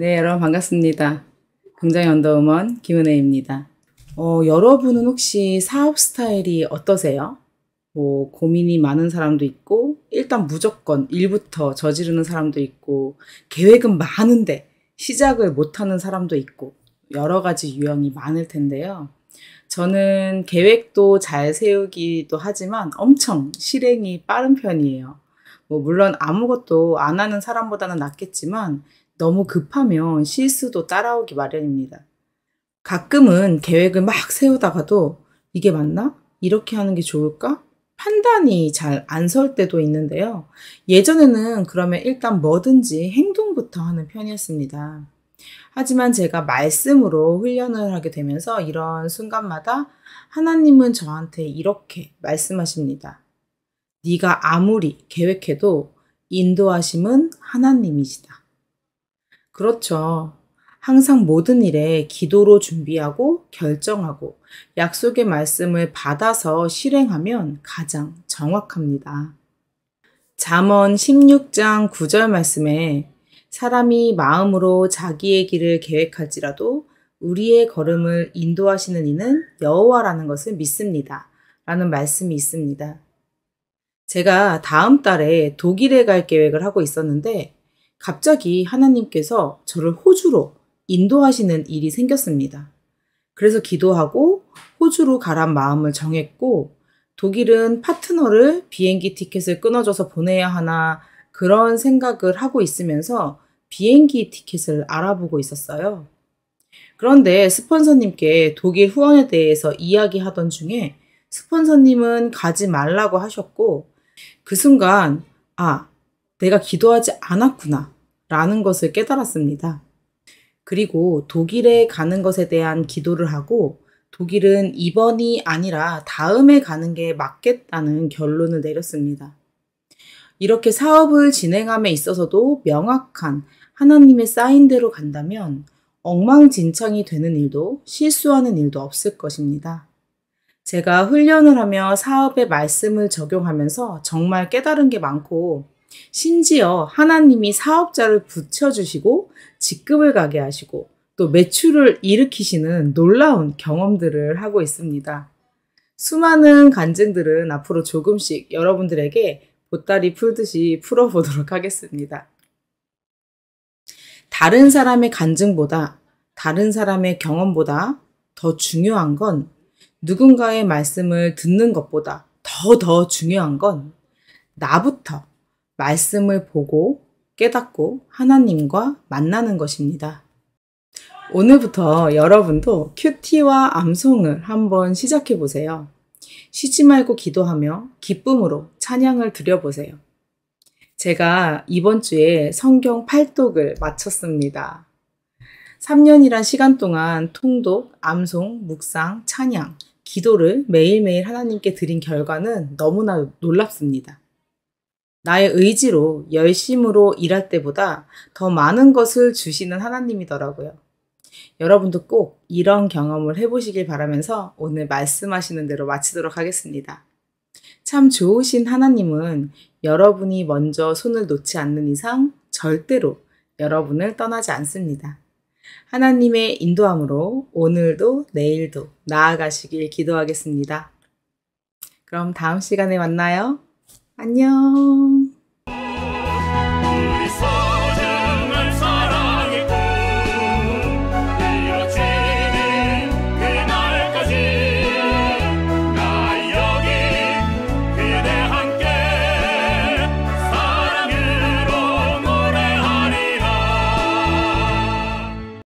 네, 여러분 반갑습니다. 긍장의 언더우먼 김은혜입니다. 어, 여러분은 혹시 사업 스타일이 어떠세요? 뭐 고민이 많은 사람도 있고 일단 무조건 일부터 저지르는 사람도 있고 계획은 많은데 시작을 못하는 사람도 있고 여러 가지 유형이 많을 텐데요. 저는 계획도 잘 세우기도 하지만 엄청 실행이 빠른 편이에요. 뭐 물론 아무것도 안 하는 사람보다는 낫겠지만 너무 급하면 실수도 따라오기 마련입니다. 가끔은 계획을 막 세우다가도 이게 맞나? 이렇게 하는 게 좋을까? 판단이 잘 안 설 때도 있는데요. 예전에는 그러면 일단 뭐든지 행동부터 하는 편이었습니다. 하지만 제가 말씀으로 훈련을 하게 되면서 이런 순간마다 하나님은 저한테 이렇게 말씀하십니다. 네가 아무리 계획해도 인도하심은 하나님이시다. 그렇죠. 항상 모든 일에 기도로 준비하고 결정하고 약속의 말씀을 받아서 실행하면 가장 정확합니다. 잠언 16장 9절 말씀에 사람이 마음으로 자기의 길을 계획할지라도 우리의 걸음을 인도하시는 이는 여호와라는 것을 믿습니다. 라는 말씀이 있습니다. 제가 다음 달에 독일에 갈 계획을 하고 있었는데 갑자기 하나님께서 저를 호주로 인도하시는 일이 생겼습니다. 그래서 기도하고 호주로 가란 마음을 정했고 독일은 파트너를 비행기 티켓을 끊어줘서 보내야 하나 그런 생각을 하고 있으면서 비행기 티켓을 알아보고 있었어요. 그런데 스폰서님께 독일 후원에 대해서 이야기하던 중에 스폰서님은 가지 말라고 하셨고 그 순간 아 내가 기도하지 않았구나 라는 것을 깨달았습니다. 그리고 독일에 가는 것에 대한 기도를 하고 독일은 이번이 아니라 다음에 가는 게 맞겠다는 결론을 내렸습니다. 이렇게 사업을 진행함에 있어서도 명확한 하나님의 사인대로 간다면 엉망진창이 되는 일도 실수하는 일도 없을 것입니다. 제가 훈련을 하며 사업의 말씀을 적용하면서 정말 깨달은 게 많고 심지어 하나님이 사업자를 붙여주시고 직급을 가게 하시고 또 매출을 일으키시는 놀라운 경험들을 하고 있습니다. 수많은 간증들은 앞으로 조금씩 여러분들에게 보따리 풀듯이 풀어보도록 하겠습니다. 다른 사람의 간증보다 다른 사람의 경험보다 더 중요한 건 누군가의 말씀을 듣는 것보다 더더 더 중요한 건 나부터 말씀을 보고 깨닫고 하나님과 만나는 것입니다. 오늘부터 여러분도 큐티와 암송을 한번 시작해 보세요. 쉬지 말고 기도하며 기쁨으로 찬양을 드려보세요. 제가 이번 주에 성경 8독을 마쳤습니다. 3년이란 시간 동안 통독, 암송, 묵상, 찬양, 기도를 매일매일 하나님께 드린 결과는 너무나 놀랍습니다. 나의 의지로 열심으로 일할 때보다 더 많은 것을 주시는 하나님이더라고요. 여러분도 꼭 이런 경험을 해보시길 바라면서 오늘 말씀하시는 대로 마치도록 하겠습니다. 참 좋으신 하나님은 여러분이 먼저 손을 놓지 않는 이상 절대로 여러분을 떠나지 않습니다. 하나님의 인도함으로 오늘도 내일도 나아가시길 기도하겠습니다. 그럼 다음 시간에 만나요. 안녕.